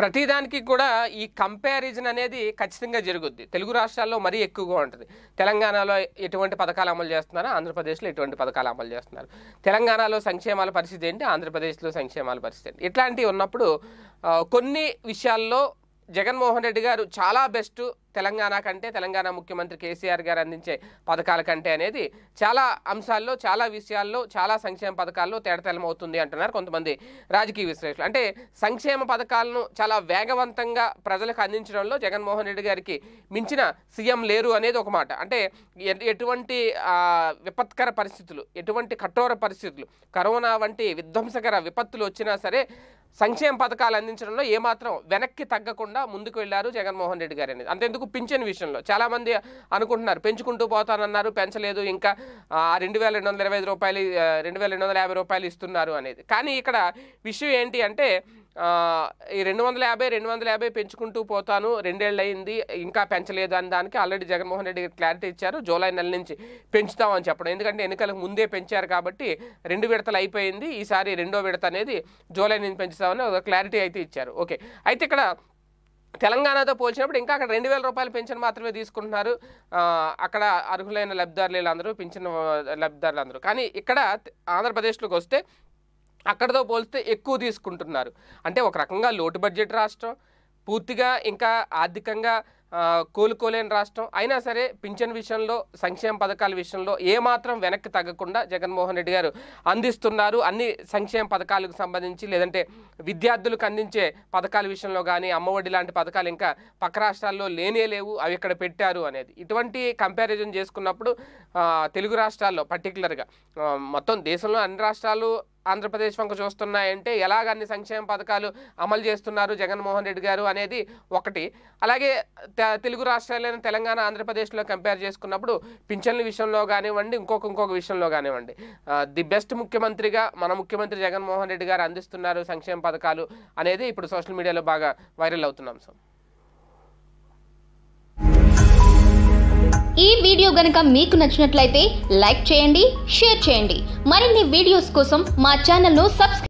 ప్రతిదానికి కూడా ఈ కంపారిజన్ అనేది ఖచ్చితంగా జరుగుద్ది తెలుగు రాష్ట్రాల్లో మరీ ఎక్కువగా ఉంటుంది తెలంగాణలో ఎటువంటి పథకాలు అమలు చేస్తున్నారో ఆంధ్రప్రదేశ్లో ఎటువంటి పథకాలు అమలు చేస్తున్నారు తెలంగాణలో సంక్షేమాల పరిస్థితి ఏంటి ఆంధ్రప్రదేశ్లో సంక్షేమాల పరిస్థితి ఏంటి ఇట్లాంటివి ఉన్నప్పుడు కొన్ని విషయాల్లో జగన్మోహన్ రెడ్డి గారు చాలా బెస్ట్ తెలంగాణ కంటే తెలంగాణ ముఖ్యమంత్రి కేసీఆర్ గారు అందించే పథకాల కంటే అనేది చాలా అంశాల్లో చాలా విషయాల్లో చాలా సంక్షేమ పథకాల్లో తేడతెలం అవుతుంది అంటున్నారు కొంతమంది రాజకీయ విశ్లేషకులు అంటే సంక్షేమ పథకాలను చాలా వేగవంతంగా ప్రజలకు అందించడంలో జగన్మోహన్ రెడ్డి గారికి మించిన సీఎం లేరు అనేది ఒక మాట అంటే ఎటువంటి విపత్కర పరిస్థితులు ఎటువంటి కఠోర పరిస్థితులు కరోనా వంటి విధ్వంసకర విపత్తులు వచ్చినా సరే సంక్షేమ పథకాలు అందించడంలో ఏమాత్రం వెనక్కి తగ్గకుండా ముందుకు వెళ్లారు జగన్మోహన్ రెడ్డి గారు అనేది అంతేందుకు పింఛన్ విషయంలో చాలామంది అనుకుంటున్నారు పెంచుకుంటూ పోతానన్నారు పెంచలేదు ఇంకా రెండు వేల రెండు వందల ఇరవై ఐదు రూపాయలు రెండు వేల రెండు వందల యాభై రూపాయలు ఇస్తున్నారు అనేది కానీ ఇక్కడ విషయం ఏంటి అంటే ఈ రెండు వందల యాభై రెండు వందల యాభై పెంచుకుంటూ పోతాను రెండేళ్ళు అయింది ఇంకా పెంచలేదు అని దానికి ఆల్రెడీ జగన్మోహన్ రెడ్డి క్లారిటీ ఇచ్చారు జూలై నెల నుంచి పెంచుతామని చెప్పడం ఎందుకంటే ఎన్నికలకు ముందే పెంచారు కాబట్టి రెండు విడతలు అయిపోయింది ఈసారి రెండో విడత అనేది జూలై నుంచి పెంచుతామని ఒక క్లారిటీ అయితే ఇచ్చారు ఓకే అయితే ఇక్కడ తెలంగాణతో పోల్చినప్పుడు ఇంకా అక్కడ రెండు వేల రూపాయలు పెన్షన్ మాత్రమే తీసుకుంటున్నారు అక్కడ అర్హులైన లబ్ధిదారులు అందరూ లబ్ధిదారులందరూ లబ్ధిదారులు అందరూ కానీ ఇక్కడ ఆంధ్రప్రదేశ్లోకి వస్తే అక్కడతో పోలిస్తే ఎక్కువ తీసుకుంటున్నారు అంటే ఒక రకంగా లోటు బడ్జెట్ రాష్ట్రం పూర్తిగా ఇంకా ఆర్థికంగా కోలుకోలేని రాష్ట్రం అయినా సరే పింఛన్ విషయంలో సంక్షేమ పథకాల విషయంలో ఏమాత్రం వెనక్కి తగ్గకుండా జగన్మోహన్ రెడ్డి గారు అందిస్తున్నారు అన్ని సంక్షేమ పథకాలకు సంబంధించి లేదంటే విద్యార్థులకు అందించే పథకాల విషయంలో కానీ అమ్మఒడి లాంటి పథకాలు ఇంకా పక్క రాష్ట్రాల్లో లేనే లేవు అవి ఇక్కడ పెట్టారు అనేది ఇటువంటి కంపారిజన్ చేసుకున్నప్పుడు తెలుగు రాష్ట్రాల్లో పర్టికులర్గా మొత్తం దేశంలో అన్ని రాష్ట్రాలు ఆంధ్రప్రదేశ్ వంక చూస్తున్నాయంటే ఎలాగ అన్ని సంక్షేమ పథకాలు అమలు చేస్తున్నారు జగన్మోహన్ రెడ్డి గారు అనేది ఒకటి అలాగే తెలుగు రాష్ట్రాలైన తెలంగాణ ఆంధ్రప్రదేశ్లో కంపేర్ చేసుకున్నప్పుడు పింఛన్ల విషయంలో కానివ్వండి ఇంకొక ఇంకొక విషయంలో కానివ్వండి ది బెస్ట్ ముఖ్యమంత్రిగా మన ముఖ్యమంత్రి జగన్మోహన్ రెడ్డి గారు అందిస్తున్నారు సంక్షేమ పథకాలు అనేది ఇప్పుడు సోషల్ మీడియాలో బాగా వైరల్ అవుతున్న అంశం ఈ వీడియో గనక మీకు నచ్చినట్లయితే లైక్ చేయండి షేర్ చేయండి మరిన్ని వీడియోస్ కోసం మా ను సబ్స్క్రైబ్